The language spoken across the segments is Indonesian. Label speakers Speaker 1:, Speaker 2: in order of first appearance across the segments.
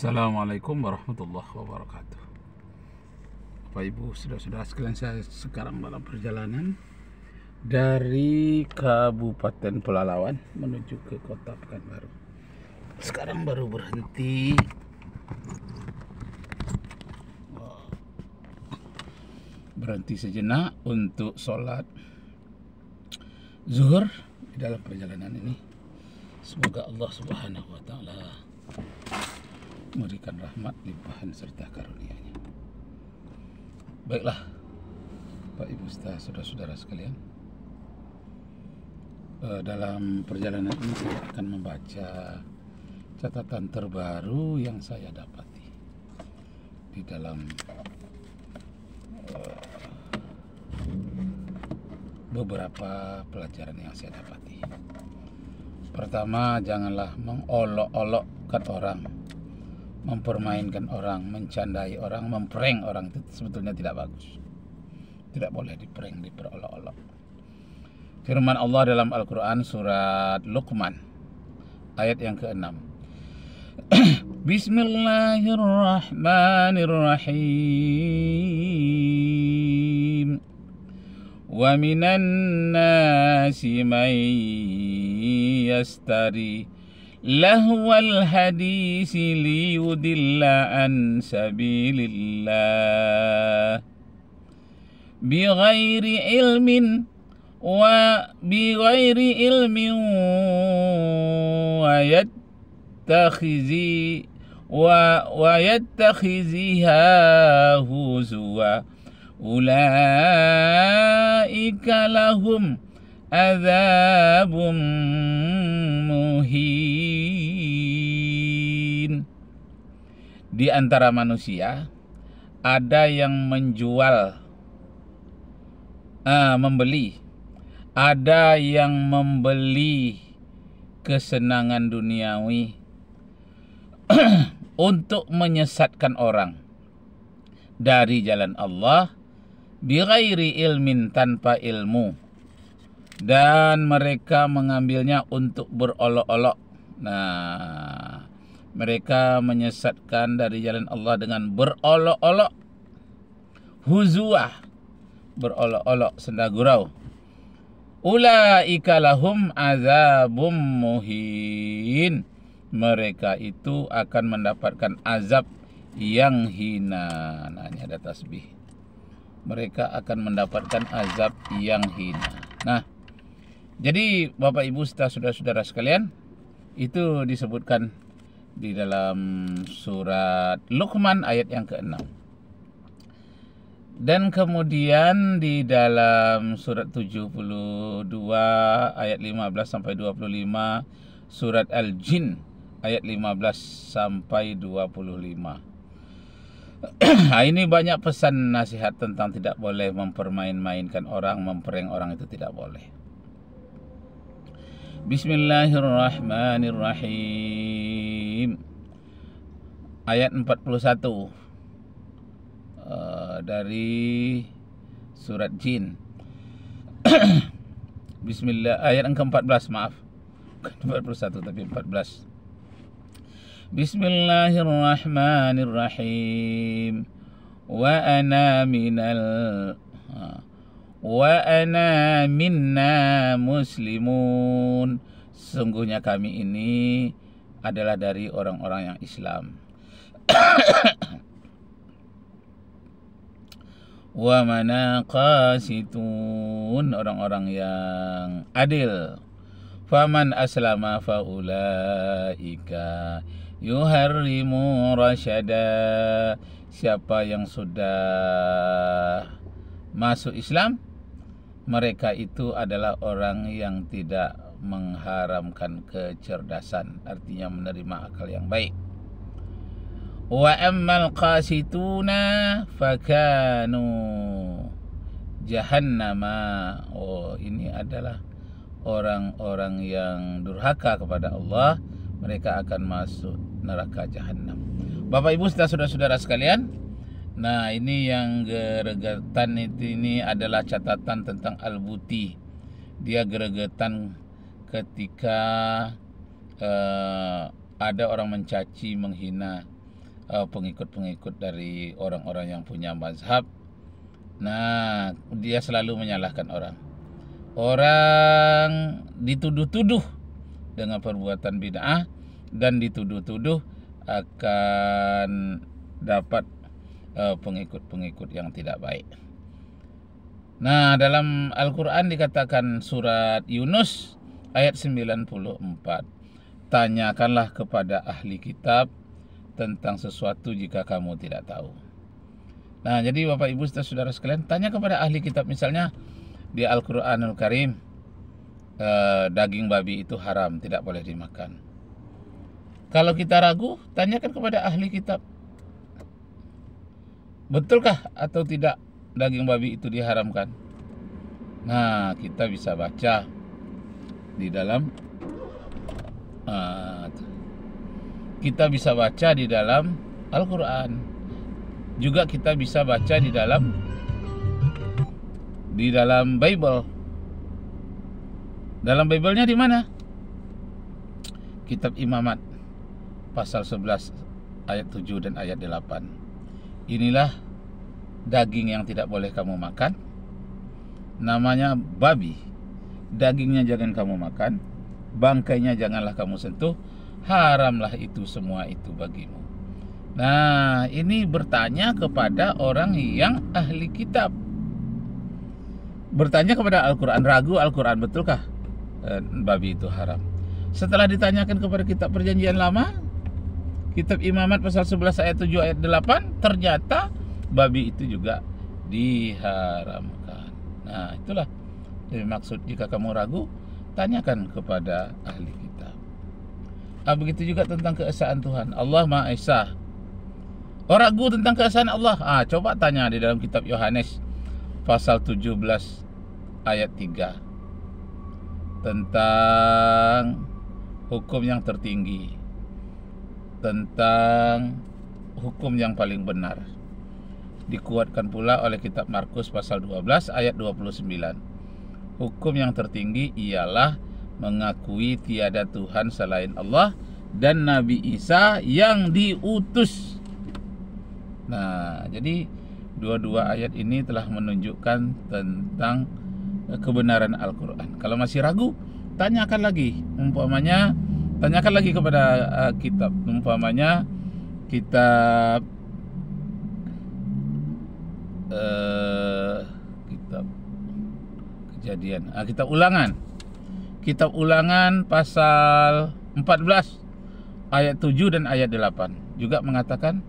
Speaker 1: Assalamualaikum warahmatullahi wabarakatuh Bapak Ibu sudah-sudah sekalian saya sekarang dalam perjalanan Dari Kabupaten Pelalawan menuju ke Kota Pekanbaru Sekarang baru berhenti Berhenti sejenak untuk sholat zuhur di dalam perjalanan ini Semoga Allah subhanahu wa ta'ala memberikan rahmat, limpahan serta karunia-Nya. Baiklah, Pak Ibu serta saudara-saudara sekalian. Eh, dalam perjalanan ini saya akan membaca catatan terbaru yang saya dapati di dalam eh, beberapa pelajaran yang saya dapati. Pertama, janganlah mengolok-olokkan orang mempermainkan orang, mencandai orang, memprank orang itu sebetulnya tidak bagus. Tidak boleh diprank, diperolok-olok. Firman Allah dalam Al-Quran surat Luqman ayat yang ke-6. Bismillahirrahmanirrahim. Wa minan nasi man yastari لهو الحديث ليدل عن سبيل الله بغير علم وبغير علم ويتخذ ويتخذها هزوا أولئك لهم عذاب muhin di antara manusia ada yang menjual uh, membeli ada yang membeli kesenangan duniawi untuk menyesatkan orang dari jalan Allah bighairi ilmin tanpa ilmu dan mereka mengambilnya untuk berolok-olok. Nah, mereka menyesatkan dari jalan Allah dengan berolok-olok. Huzuah. Berolok-olok senda gurau. Ulaika lahum azabum muhin. Mereka itu akan mendapatkan azab yang hina. Nah, ini ada tasbih. Mereka akan mendapatkan azab yang hina. Nah, jadi Bapak Ibu serta saudara-saudara sekalian, itu disebutkan di dalam surat Luqman ayat yang ke-6. Dan kemudian di dalam surat 72 ayat 15 sampai 25, surat Al-Jin ayat 15 sampai 25. Ah, ini banyak pesan nasihat tentang tidak boleh mempermain-mainkan orang, mempereng orang itu tidak boleh. Bismillahirrahmanirrahim Ayat 41 uh, eh, Dari Surat Jin Bismillah Ayat ke-14 maaf puluh 41 tapi 14 Bismillahirrahmanirrahim Wa ana minal وأنا منا مسلمون Sungguhnya kami ini adalah dari orang-orang yang Islam. Wa mana qasitun orang-orang yang adil. Faman aslama faulaika yuharrimu rasyada. Siapa yang sudah masuk Islam, mereka itu adalah orang yang tidak mengharamkan kecerdasan, artinya menerima akal yang baik. Wa ammal qasituna fakanu jahannama. Oh, ini adalah orang-orang yang durhaka kepada Allah, mereka akan masuk neraka jahanam. Bapak Ibu serta saudara-saudara sekalian, Nah, ini yang geregetan itu ini adalah catatan tentang albuti Dia geregetan ketika uh, ada orang mencaci, menghina eh, pengikut-pengikut uh, dari orang-orang yang punya mazhab. Nah, dia selalu menyalahkan orang. Orang dituduh-tuduh dengan perbuatan bid'ah dan dituduh-tuduh akan dapat Eh, pengikut-pengikut yang tidak baik. Nah, dalam Al-Qur'an dikatakan surat Yunus ayat 94. Tanyakanlah kepada ahli kitab tentang sesuatu jika kamu tidak tahu. Nah, jadi Bapak Ibu serta saudara sekalian, tanya kepada ahli kitab misalnya di Al-Qur'anul Karim eh, daging babi itu haram, tidak boleh dimakan. Kalau kita ragu, tanyakan kepada ahli kitab Betulkah atau tidak daging babi itu diharamkan? Nah, kita bisa baca di dalam uh, kita bisa baca di dalam Al-Qur'an. Juga kita bisa baca di dalam di dalam Bible. Dalam Bible-nya di mana? Kitab Imamat pasal 11 ayat 7 dan ayat 8. Inilah daging yang tidak boleh kamu makan. Namanya babi. Dagingnya jangan kamu makan, bangkainya janganlah kamu sentuh, haramlah itu semua itu bagimu. Nah, ini bertanya kepada orang yang ahli kitab. Bertanya kepada Al-Qur'an ragu Al-Qur'an betulkah eh, babi itu haram? Setelah ditanyakan kepada kitab perjanjian lama, kitab imamat pasal 11 ayat 7 ayat 8 ternyata babi itu juga diharamkan. Nah, itulah Jadi maksud jika kamu ragu, tanyakan kepada ahli kitab. Ah, begitu juga tentang keesaan Tuhan. Allah Maha Esa. Oh, ragu tentang keesaan Allah. Ah, coba tanya di dalam kitab Yohanes pasal 17 ayat 3 tentang hukum yang tertinggi tentang hukum yang paling benar. Dikuatkan pula oleh kitab Markus pasal 12 ayat 29. Hukum yang tertinggi ialah mengakui tiada Tuhan selain Allah dan Nabi Isa yang diutus. Nah, jadi dua-dua ayat ini telah menunjukkan tentang eh, kebenaran Al-Qur'an. Kalau masih ragu, tanyakan lagi. Umpamanya tanyakan lagi kepada uh, kitab umpamanya kitab uh, kitab kejadian uh, kitab ulangan kitab ulangan pasal 14 ayat 7 dan ayat 8 juga mengatakan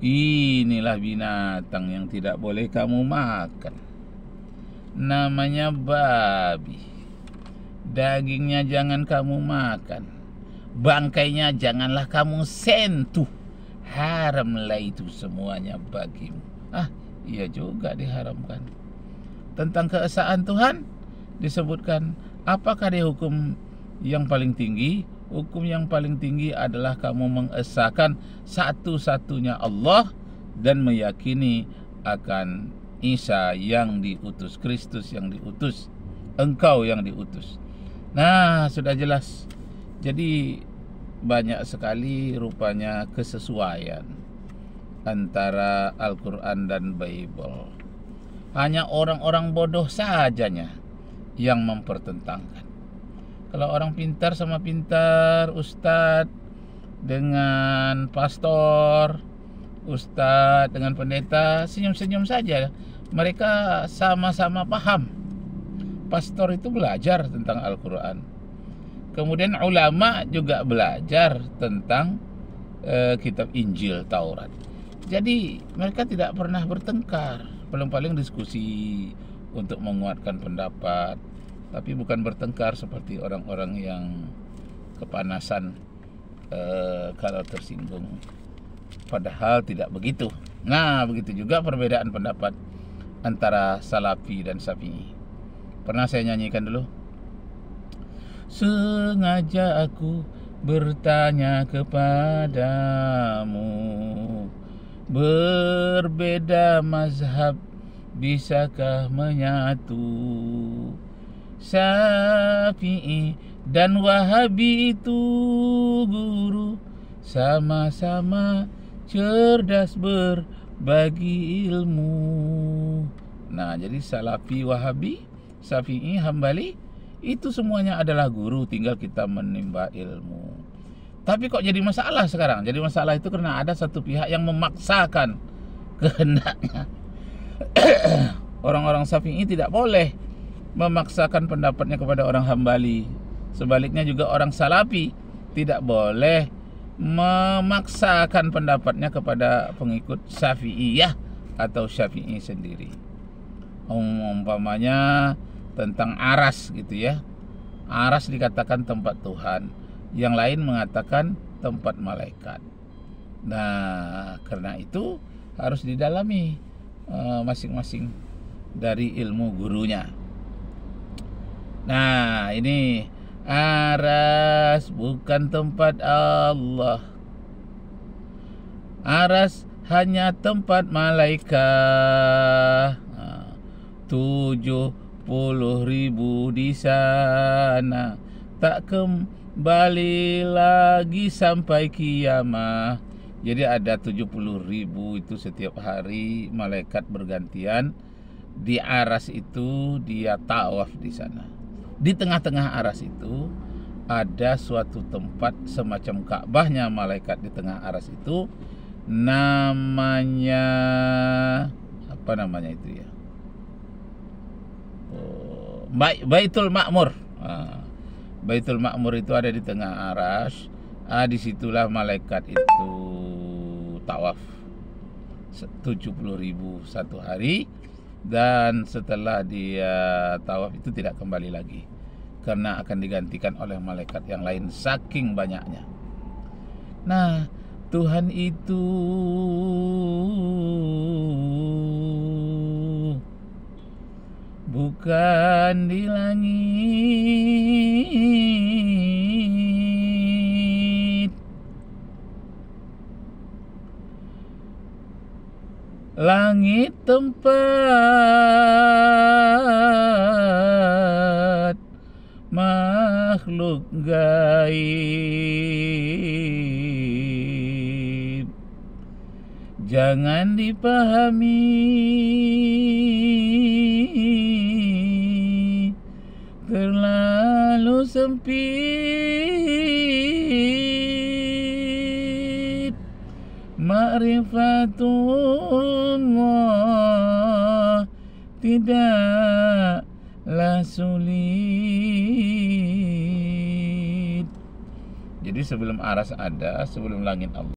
Speaker 1: inilah binatang yang tidak boleh kamu makan namanya babi dagingnya jangan kamu makan bangkainya janganlah kamu sentuh. Haramlah itu semuanya bagimu. Ah, ia juga diharamkan. Tentang keesaan Tuhan disebutkan apakah dia hukum yang paling tinggi? Hukum yang paling tinggi adalah kamu mengesahkan satu-satunya Allah dan meyakini akan Isa yang diutus, Kristus yang diutus, engkau yang diutus. Nah, sudah jelas jadi banyak sekali rupanya kesesuaian antara Al-Quran dan Bible. Hanya orang-orang bodoh sajanya yang mempertentangkan. Kalau orang pintar sama pintar, ustadz dengan pastor, ustadz dengan pendeta, senyum-senyum saja. Mereka sama-sama paham. Pastor itu belajar tentang Al-Quran Kemudian ulama juga belajar tentang e, kitab Injil, Taurat. Jadi mereka tidak pernah bertengkar, paling-paling diskusi untuk menguatkan pendapat, tapi bukan bertengkar seperti orang-orang yang kepanasan e, kalau tersinggung. Padahal tidak begitu. Nah, begitu juga perbedaan pendapat antara Salafi dan Syafi'i. Pernah saya nyanyikan dulu. Sengaja aku bertanya kepadamu Berbeda mazhab bisakah menyatu Syafi'i dan Wahabi itu guru Sama-sama cerdas berbagi ilmu Nah jadi Salafi Wahabi Syafi'i Hambali itu semuanya adalah guru, tinggal kita menimba ilmu. Tapi kok jadi masalah sekarang? Jadi masalah itu karena ada satu pihak yang memaksakan kehendaknya. Orang-orang Syafi'i tidak boleh memaksakan pendapatnya kepada orang Hambali. Sebaliknya juga orang Salafi tidak boleh memaksakan pendapatnya kepada pengikut Syafi'iyah atau Syafi'i sendiri. Umpamanya tentang aras gitu ya. Aras dikatakan tempat Tuhan, yang lain mengatakan tempat malaikat. Nah, karena itu harus didalami eh, masing-masing dari ilmu gurunya. Nah, ini aras bukan tempat Allah. Aras hanya tempat malaikat. Nah, tujuh sepuluh ribu di sana tak kembali lagi sampai kiamat. jadi ada 70 ribu itu setiap hari malaikat bergantian di aras itu dia tawaf di sana di tengah-tengah aras itu ada suatu tempat semacam Ka'bahnya malaikat di tengah aras itu namanya apa namanya itu ya Baitul Makmur. Baitul Makmur itu ada di tengah aras. Ah, disitulah malaikat itu tawaf 70 ribu satu hari dan setelah dia tawaf itu tidak kembali lagi karena akan digantikan oleh malaikat yang lain saking banyaknya. Nah, Tuhan itu bukan di langit langit tempat makhluk gaib jangan dipahami sempit Ma'rifatullah tidaklah sulit Jadi sebelum aras ada, sebelum langit Allah